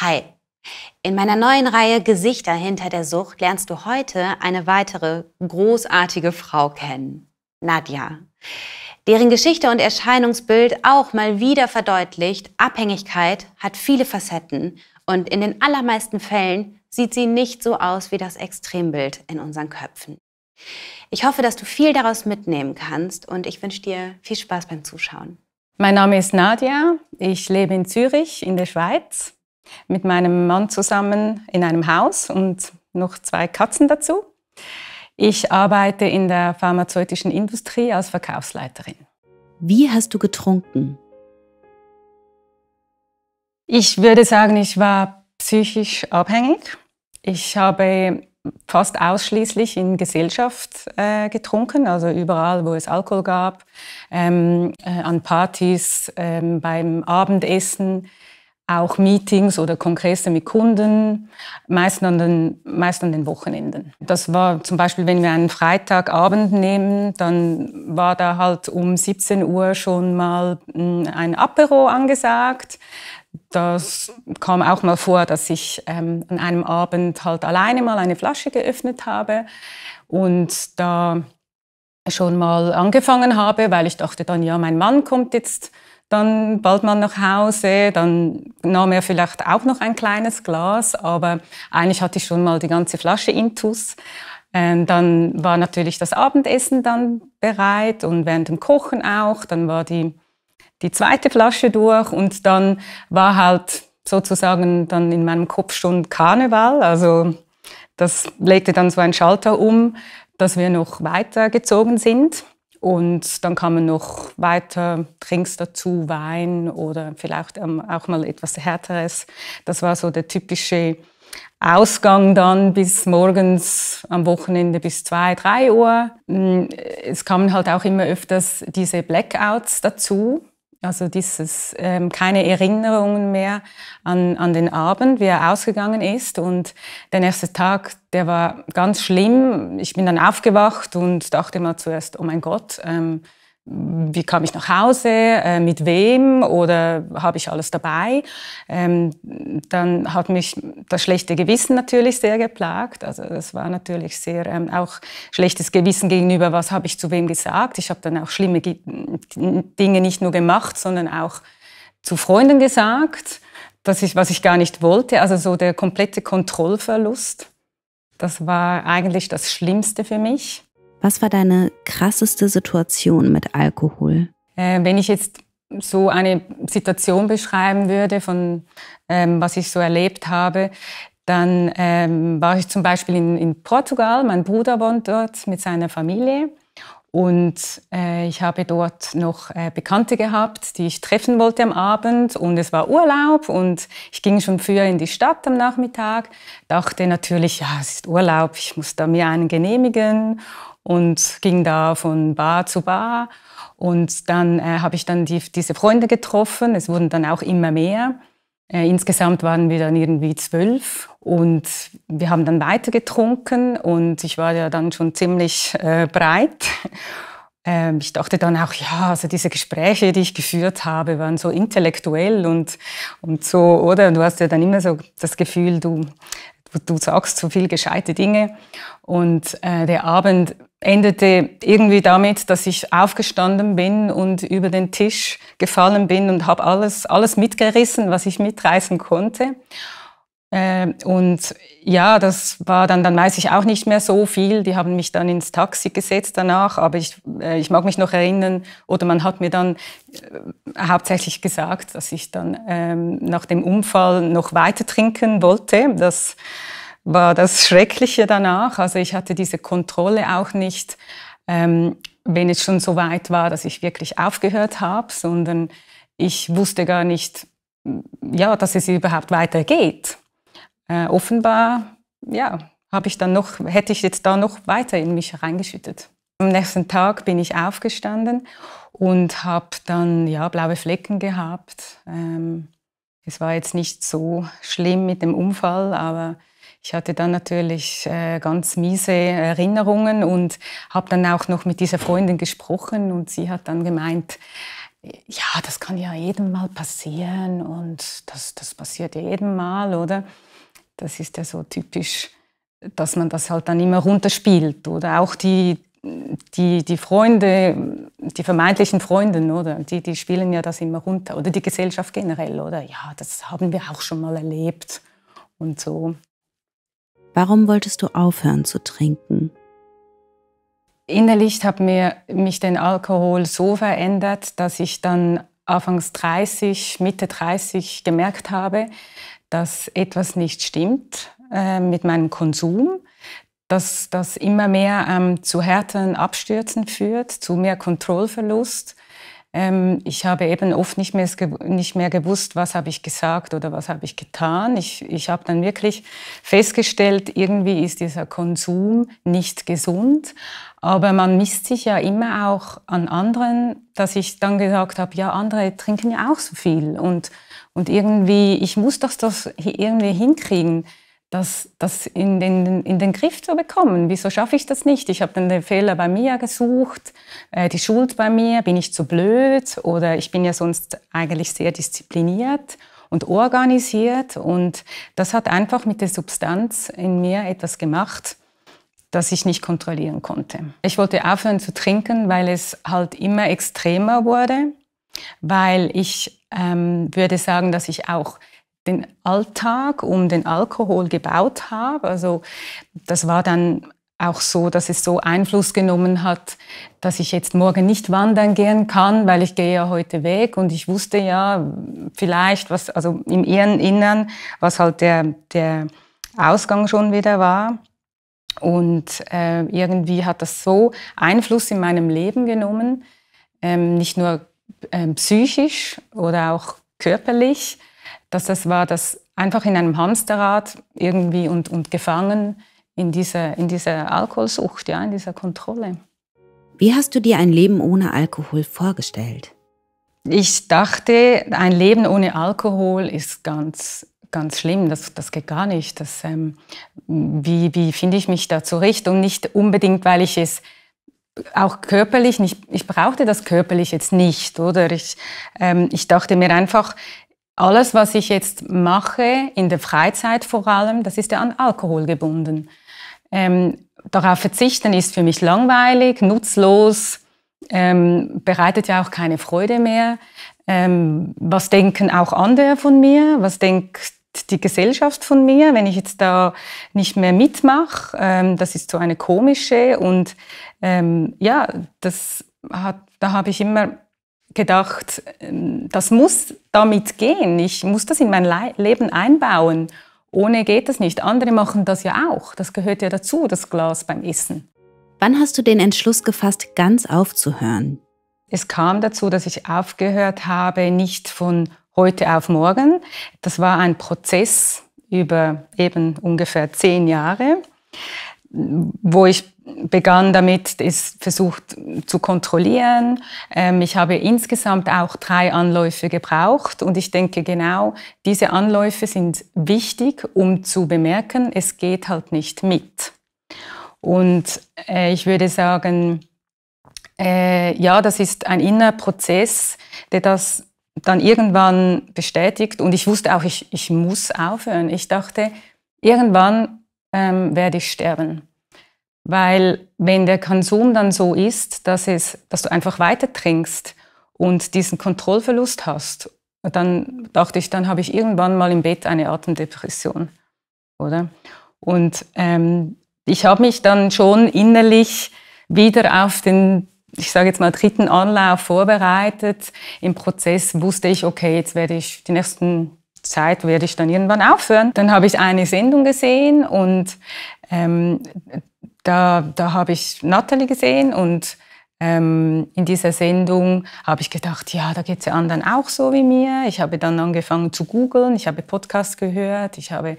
Hi. In meiner neuen Reihe Gesichter hinter der Sucht lernst du heute eine weitere großartige Frau kennen, Nadja, deren Geschichte und Erscheinungsbild auch mal wieder verdeutlicht, Abhängigkeit hat viele Facetten und in den allermeisten Fällen sieht sie nicht so aus wie das Extrembild in unseren Köpfen. Ich hoffe, dass du viel daraus mitnehmen kannst und ich wünsche dir viel Spaß beim Zuschauen. Mein Name ist Nadja, ich lebe in Zürich in der Schweiz mit meinem Mann zusammen in einem Haus und noch zwei Katzen dazu. Ich arbeite in der pharmazeutischen Industrie als Verkaufsleiterin. Wie hast du getrunken? Ich würde sagen, ich war psychisch abhängig. Ich habe fast ausschließlich in Gesellschaft äh, getrunken, also überall, wo es Alkohol gab, ähm, äh, an Partys, ähm, beim Abendessen auch Meetings oder Kongresse mit Kunden, meist an, den, meist an den Wochenenden. Das war zum Beispiel, wenn wir einen Freitagabend nehmen, dann war da halt um 17 Uhr schon mal mm, ein Apero angesagt. Das kam auch mal vor, dass ich ähm, an einem Abend halt alleine mal eine Flasche geöffnet habe und da schon mal angefangen habe, weil ich dachte dann, ja, mein Mann kommt jetzt dann bald mal nach Hause, dann nahm er vielleicht auch noch ein kleines Glas, aber eigentlich hatte ich schon mal die ganze Flasche Intus. Ähm, dann war natürlich das Abendessen dann bereit und während dem Kochen auch, dann war die, die zweite Flasche durch und dann war halt sozusagen dann in meinem Kopf schon Karneval, also das legte dann so ein Schalter um, dass wir noch weitergezogen sind. Und dann kamen noch weiter Trinks dazu, Wein oder vielleicht ähm, auch mal etwas Härteres. Das war so der typische Ausgang dann bis morgens am Wochenende bis zwei, drei Uhr. Mm, es kamen halt auch immer öfters diese Blackouts dazu. Also dieses ähm, keine Erinnerungen mehr an, an den Abend, wie er ausgegangen ist. Und der nächste Tag, der war ganz schlimm. Ich bin dann aufgewacht und dachte mal zuerst, oh mein Gott, ähm, wie kam ich nach Hause, äh, mit wem oder habe ich alles dabei. Ähm, dann hat mich das schlechte Gewissen natürlich sehr geplagt. Also das war natürlich sehr ähm, auch schlechtes Gewissen gegenüber, was habe ich zu wem gesagt. Ich habe dann auch schlimme G Dinge nicht nur gemacht, sondern auch zu Freunden gesagt, dass ich, was ich gar nicht wollte. Also so der komplette Kontrollverlust. Das war eigentlich das Schlimmste für mich. Was war deine krasseste Situation mit Alkohol? Äh, wenn ich jetzt so eine Situation beschreiben würde, von ähm, was ich so erlebt habe, dann ähm, war ich zum Beispiel in, in, Portugal. Mein Bruder wohnt dort mit seiner Familie. Und äh, ich habe dort noch äh, Bekannte gehabt, die ich treffen wollte am Abend. Und es war Urlaub und ich ging schon früher in die Stadt am Nachmittag. Dachte natürlich, ja, es ist Urlaub, ich muss da mir einen genehmigen und ging da von Bar zu Bar. Und dann äh, habe ich dann die, diese Freunde getroffen. Es wurden dann auch immer mehr. Äh, insgesamt waren wir dann irgendwie zwölf und wir haben dann weiter getrunken und ich war ja dann schon ziemlich äh, breit. Ähm, ich dachte dann auch, ja, also diese Gespräche, die ich geführt habe, waren so intellektuell und, und so, oder? Du hast ja dann immer so das Gefühl, du du sagst so viel gescheite Dinge. Und äh, der Abend endete irgendwie damit, dass ich aufgestanden bin und über den Tisch gefallen bin und habe alles, alles mitgerissen, was ich mitreißen konnte. Ähm, und ja, das war dann, dann weiß ich auch nicht mehr so viel. Die haben mich dann ins Taxi gesetzt danach, aber ich, äh, ich mag mich noch erinnern, oder man hat mir dann äh, hauptsächlich gesagt, dass ich dann ähm, nach dem Unfall noch weiter trinken wollte. Das war das Schreckliche danach. Also ich hatte diese Kontrolle auch nicht, ähm, wenn es schon so weit war, dass ich wirklich aufgehört habe, sondern ich wusste gar nicht, ja, dass es überhaupt weitergeht äh, offenbar, ja, habe ich dann noch, hätte ich jetzt da noch weiter in mich reingeschüttet. Am nächsten Tag bin ich aufgestanden und habe dann ja, blaue Flecken gehabt. Ähm, es war jetzt nicht so schlimm mit dem Unfall, aber ich hatte dann natürlich äh, ganz miese Erinnerungen und habe dann auch noch mit dieser Freundin gesprochen und sie hat dann gemeint, ja, das kann ja jedem mal passieren und das, das passiert jedem mal, oder? Das ist ja so typisch, dass man das halt dann immer runterspielt. Oder auch die, die, die Freunde, die vermeintlichen Freunde, oder? Die, die spielen ja das immer runter. Oder die Gesellschaft generell, oder? Ja, das haben wir auch schon mal erlebt. Und so. Warum wolltest du aufhören zu trinken? Innerlich hat mir mich den Alkohol so verändert, dass ich dann anfangs 30, Mitte 30 gemerkt habe, dass etwas nicht stimmt äh, mit meinem Konsum, dass das immer mehr ähm, zu härteren Abstürzen führt, zu mehr Kontrollverlust. Ähm, ich habe eben oft nicht mehr, nicht mehr gewusst, was habe ich gesagt oder was habe ich getan. Ich, ich habe dann wirklich festgestellt, irgendwie ist dieser Konsum nicht gesund. Aber man misst sich ja immer auch an anderen, dass ich dann gesagt habe, ja, andere trinken ja auch so viel. Und und irgendwie, ich muss das, das irgendwie hinkriegen, das, das in, den, in den Griff zu bekommen. Wieso schaffe ich das nicht? Ich habe dann den Fehler bei mir gesucht, äh, die Schuld bei mir, bin ich zu blöd oder ich bin ja sonst eigentlich sehr diszipliniert und organisiert. Und das hat einfach mit der Substanz in mir etwas gemacht, das ich nicht kontrollieren konnte. Ich wollte aufhören zu trinken, weil es halt immer extremer wurde weil ich ähm, würde sagen, dass ich auch den Alltag um den Alkohol gebaut habe. Also das war dann auch so, dass es so Einfluss genommen hat, dass ich jetzt morgen nicht wandern gehen kann, weil ich gehe ja heute weg und ich wusste ja vielleicht, was also im ihren Innern, was halt der der Ausgang schon wieder war. Und äh, irgendwie hat das so Einfluss in meinem Leben genommen, ähm, nicht nur ähm, psychisch oder auch körperlich, dass das war, dass einfach in einem Hamsterrad irgendwie und, und gefangen in dieser, in dieser Alkoholsucht, ja, in dieser Kontrolle. Wie hast du dir ein Leben ohne Alkohol vorgestellt? Ich dachte, ein Leben ohne Alkohol ist ganz, ganz schlimm. Das, das geht gar nicht. Das, ähm, wie wie finde ich mich da zurecht? Und nicht unbedingt, weil ich es auch körperlich, nicht, ich brauchte das körperlich jetzt nicht, oder? Ich, ähm, ich dachte mir einfach, alles, was ich jetzt mache, in der Freizeit vor allem, das ist ja an Alkohol gebunden. Ähm, darauf verzichten ist für mich langweilig, nutzlos, ähm, bereitet ja auch keine Freude mehr. Ähm, was denken auch andere von mir? Was denkt die Gesellschaft von mir, wenn ich jetzt da nicht mehr mitmache. Ähm, das ist so eine komische und ähm, ja, das hat, da habe ich immer gedacht, ähm, das muss damit gehen. Ich muss das in mein Le Leben einbauen. Ohne geht das nicht. Andere machen das ja auch. Das gehört ja dazu, das Glas beim Essen. Wann hast du den Entschluss gefasst, ganz aufzuhören? Es kam dazu, dass ich aufgehört habe, nicht von heute auf morgen. Das war ein Prozess über eben ungefähr zehn Jahre, wo ich begann damit, es versucht zu kontrollieren. Ähm, ich habe insgesamt auch drei Anläufe gebraucht und ich denke genau, diese Anläufe sind wichtig, um zu bemerken, es geht halt nicht mit. Und äh, ich würde sagen, äh, ja, das ist ein innerer Prozess, der das dann irgendwann bestätigt und ich wusste auch, ich, ich muss aufhören. Ich dachte, irgendwann ähm, werde ich sterben. Weil wenn der Konsum dann so ist, dass, es, dass du einfach weiter trinkst und diesen Kontrollverlust hast, dann dachte ich, dann habe ich irgendwann mal im Bett eine Atemdepression. Oder? Und ähm, ich habe mich dann schon innerlich wieder auf den ich sage jetzt mal, dritten Anlauf vorbereitet. Im Prozess wusste ich, okay, jetzt werde ich die nächsten Zeit werde ich dann irgendwann aufhören. Dann habe ich eine Sendung gesehen und ähm, da, da habe ich Natalie gesehen und ähm, in dieser Sendung habe ich gedacht, ja, da geht es ja anderen auch so wie mir. Ich habe dann angefangen zu googeln, ich habe Podcasts gehört, ich habe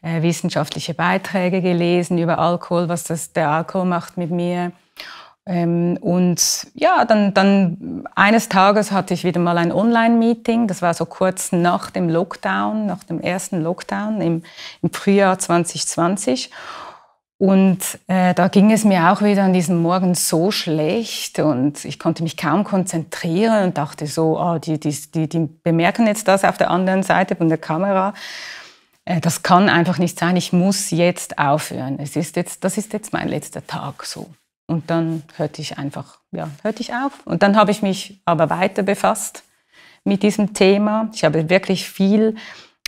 äh, wissenschaftliche Beiträge gelesen über Alkohol, was das, der Alkohol macht mit mir. Ähm, und ja, dann, dann eines Tages hatte ich wieder mal ein Online-Meeting. Das war so kurz nach dem Lockdown, nach dem ersten Lockdown im, im Frühjahr 2020. Und äh, da ging es mir auch wieder an diesem Morgen so schlecht und ich konnte mich kaum konzentrieren und dachte so, oh, die, die, die, die bemerken jetzt das auf der anderen Seite von der Kamera. Äh, das kann einfach nicht sein. Ich muss jetzt aufhören. Es ist jetzt, das ist jetzt mein letzter Tag so. Und dann hörte ich einfach, ja, hörte ich auf. Und dann habe ich mich aber weiter befasst mit diesem Thema. Ich habe wirklich viel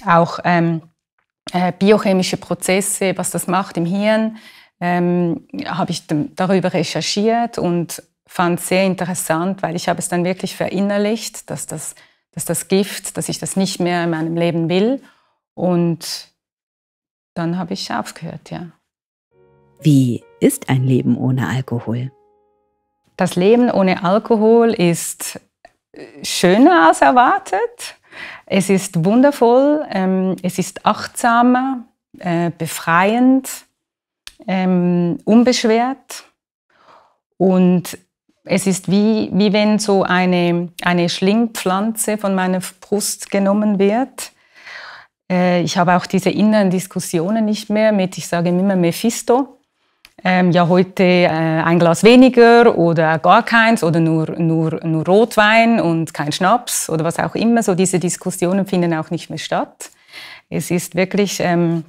auch ähm, äh, biochemische Prozesse, was das macht im Hirn, ähm, habe ich darüber recherchiert und fand sehr interessant, weil ich habe es dann wirklich verinnerlicht, dass das, dass das Gift, dass ich das nicht mehr in meinem Leben will. Und dann habe ich aufgehört, ja. Wie ist ein Leben ohne Alkohol? Das Leben ohne Alkohol ist äh, schöner als erwartet. Es ist wundervoll, ähm, es ist achtsamer, äh, befreiend, ähm, unbeschwert. Und es ist wie, wie wenn so eine, eine Schlingpflanze von meiner Brust genommen wird. Äh, ich habe auch diese inneren Diskussionen nicht mehr mit, ich sage immer Mephisto, ähm, ja heute äh, ein Glas weniger oder gar keins oder nur, nur, nur Rotwein und kein Schnaps oder was auch immer. So diese Diskussionen finden auch nicht mehr statt. Es ist wirklich ähm,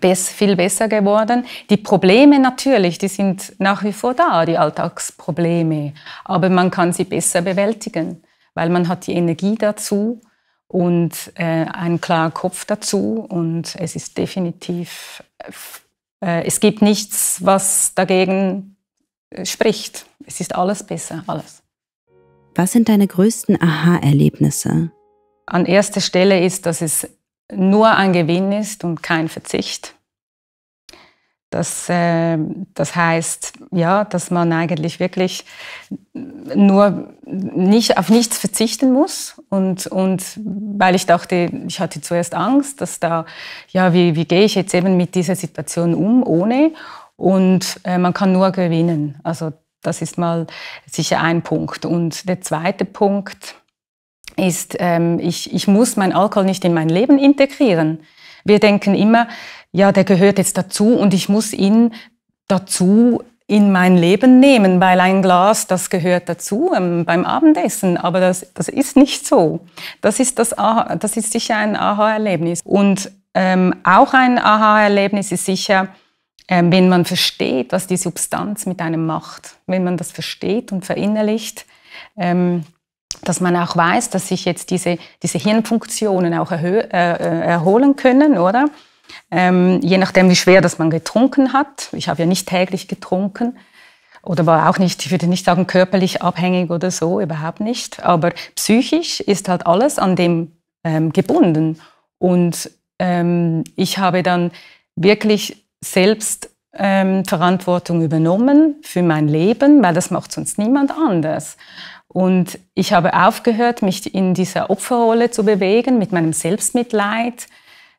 viel besser geworden. Die Probleme natürlich, die sind nach wie vor da, die Alltagsprobleme. Aber man kann sie besser bewältigen, weil man hat die Energie dazu und äh, einen klaren Kopf dazu. Und es ist definitiv äh, äh, es gibt nichts, was dagegen äh, spricht. Es ist alles besser, alles. Was sind deine größten Aha-Erlebnisse? An erster Stelle ist, dass es nur ein Gewinn ist und kein Verzicht. Das, äh, das heißt, ja, dass man eigentlich wirklich nur nicht, auf nichts verzichten muss. Und, und weil ich dachte, ich hatte zuerst Angst, dass da, ja, wie, wie gehe ich jetzt eben mit dieser Situation um, ohne? Und äh, man kann nur gewinnen. Also das ist mal sicher ein Punkt. Und der zweite Punkt ist, ähm, ich, ich muss meinen Alkohol nicht in mein Leben integrieren. Wir denken immer, ja, der gehört jetzt dazu und ich muss ihn dazu in mein Leben nehmen, weil ein Glas, das gehört dazu ähm, beim Abendessen. Aber das, das ist nicht so. Das ist, das, Aha, das ist sicher ein Aha-Erlebnis. Und ähm, auch ein Aha-Erlebnis ist sicher, ähm, wenn man versteht, was die Substanz mit einem macht. Wenn man das versteht und verinnerlicht, ähm, dass man auch weiß, dass sich jetzt diese, diese Hirnfunktionen auch äh, äh, erholen können, oder? Ähm, je nachdem, wie schwer das man getrunken hat. Ich habe ja nicht täglich getrunken oder war auch nicht, ich würde nicht sagen körperlich abhängig oder so, überhaupt nicht. Aber psychisch ist halt alles an dem ähm, gebunden. Und ähm, ich habe dann wirklich selbst ähm, Verantwortung übernommen für mein Leben, weil das macht sonst niemand anders. Und ich habe aufgehört, mich in dieser Opferrolle zu bewegen mit meinem Selbstmitleid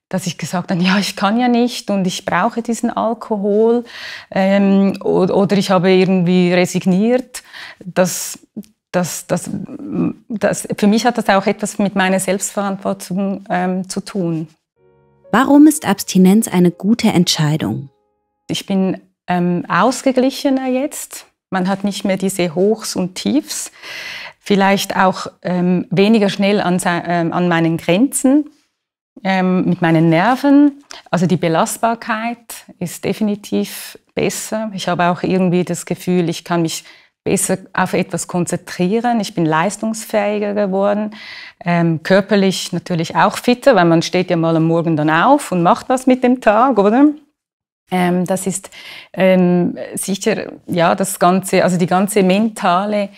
dass ich gesagt habe, ja, ich kann ja nicht und ich brauche diesen Alkohol ähm, oder, oder ich habe irgendwie resigniert. Das, das, das, das, für mich hat das auch etwas mit meiner Selbstverantwortung ähm, zu tun. Warum ist Abstinenz eine gute Entscheidung? Ich bin ähm, ausgeglichener jetzt. Man hat nicht mehr diese Hochs und Tiefs. Vielleicht auch ähm, weniger schnell an, ähm, an meinen Grenzen ähm, mit meinen Nerven. Also die Belastbarkeit ist definitiv besser. Ich habe auch irgendwie das Gefühl, ich kann mich besser auf etwas konzentrieren. Ich bin leistungsfähiger geworden, ähm, körperlich natürlich auch fitter, weil man steht ja mal am Morgen dann auf und macht was mit dem Tag, oder? Ähm, das ist ähm, sicher ja das ganze, also die ganze mentale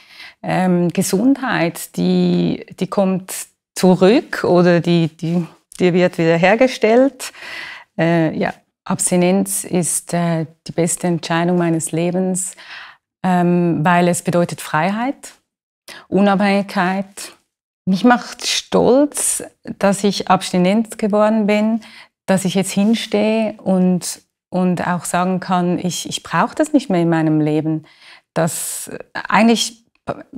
ähm, Gesundheit, die die kommt zurück oder die die die wird wiederhergestellt. Äh, ja, Abstinenz ist äh, die beste Entscheidung meines Lebens, ähm, weil es bedeutet Freiheit, Unabhängigkeit. Mich macht stolz, dass ich abstinent geworden bin, dass ich jetzt hinstehe und, und auch sagen kann, ich, ich brauche das nicht mehr in meinem Leben. Das, äh, eigentlich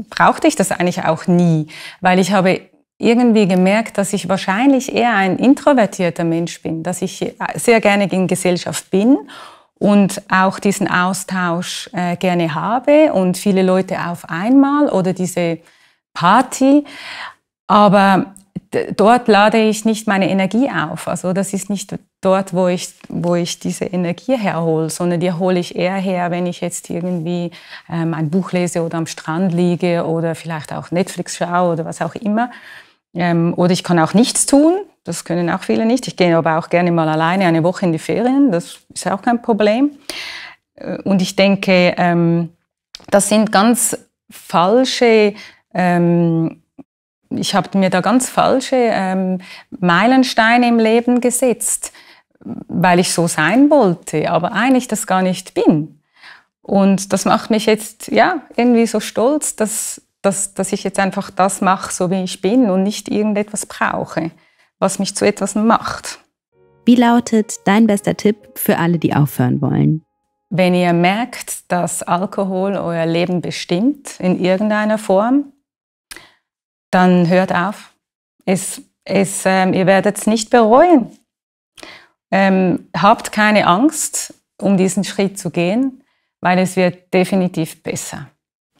brauchte ich das eigentlich auch nie, weil ich habe irgendwie gemerkt, dass ich wahrscheinlich eher ein introvertierter Mensch bin, dass ich äh, sehr gerne in Gesellschaft bin und auch diesen Austausch äh, gerne habe und viele Leute auf einmal oder diese Party. Aber dort lade ich nicht meine Energie auf. Also das ist nicht dort, wo ich, wo ich diese Energie herhole, sondern die hole ich eher her, wenn ich jetzt irgendwie ähm, ein Buch lese oder am Strand liege oder vielleicht auch Netflix schaue oder was auch immer. Ähm, oder ich kann auch nichts tun. Das können auch viele nicht. Ich gehe aber auch gerne mal alleine eine Woche in die Ferien. Das ist auch kein Problem. Äh, und ich denke, ähm, das sind ganz falsche, ähm, ich habe mir da ganz falsche ähm, Meilensteine im Leben gesetzt, weil ich so sein wollte, aber eigentlich das gar nicht bin. Und das macht mich jetzt, ja, irgendwie so stolz, dass dass, dass ich jetzt einfach das mache, so wie ich bin und nicht irgendetwas brauche, was mich zu etwas macht. Wie lautet dein bester Tipp für alle, die aufhören wollen? Wenn ihr merkt, dass Alkohol euer Leben bestimmt in irgendeiner Form, dann hört auf. Es, es, ähm, ihr werdet es nicht bereuen. Ähm, habt keine Angst, um diesen Schritt zu gehen, weil es wird definitiv besser.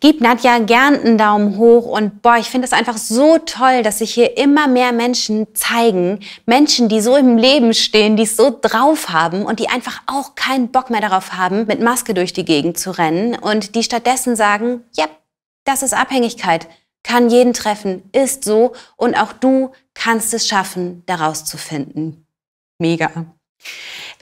Gib Nadja gern einen Daumen hoch und boah, ich finde es einfach so toll, dass sich hier immer mehr Menschen zeigen. Menschen, die so im Leben stehen, die es so drauf haben und die einfach auch keinen Bock mehr darauf haben, mit Maske durch die Gegend zu rennen und die stattdessen sagen, ja, das ist Abhängigkeit, kann jeden treffen, ist so und auch du kannst es schaffen, daraus zu finden. Mega.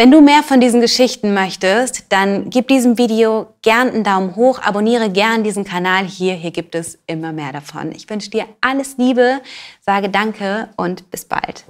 Wenn du mehr von diesen Geschichten möchtest, dann gib diesem Video gern einen Daumen hoch, abonniere gern diesen Kanal hier. Hier gibt es immer mehr davon. Ich wünsche dir alles Liebe, sage Danke und bis bald.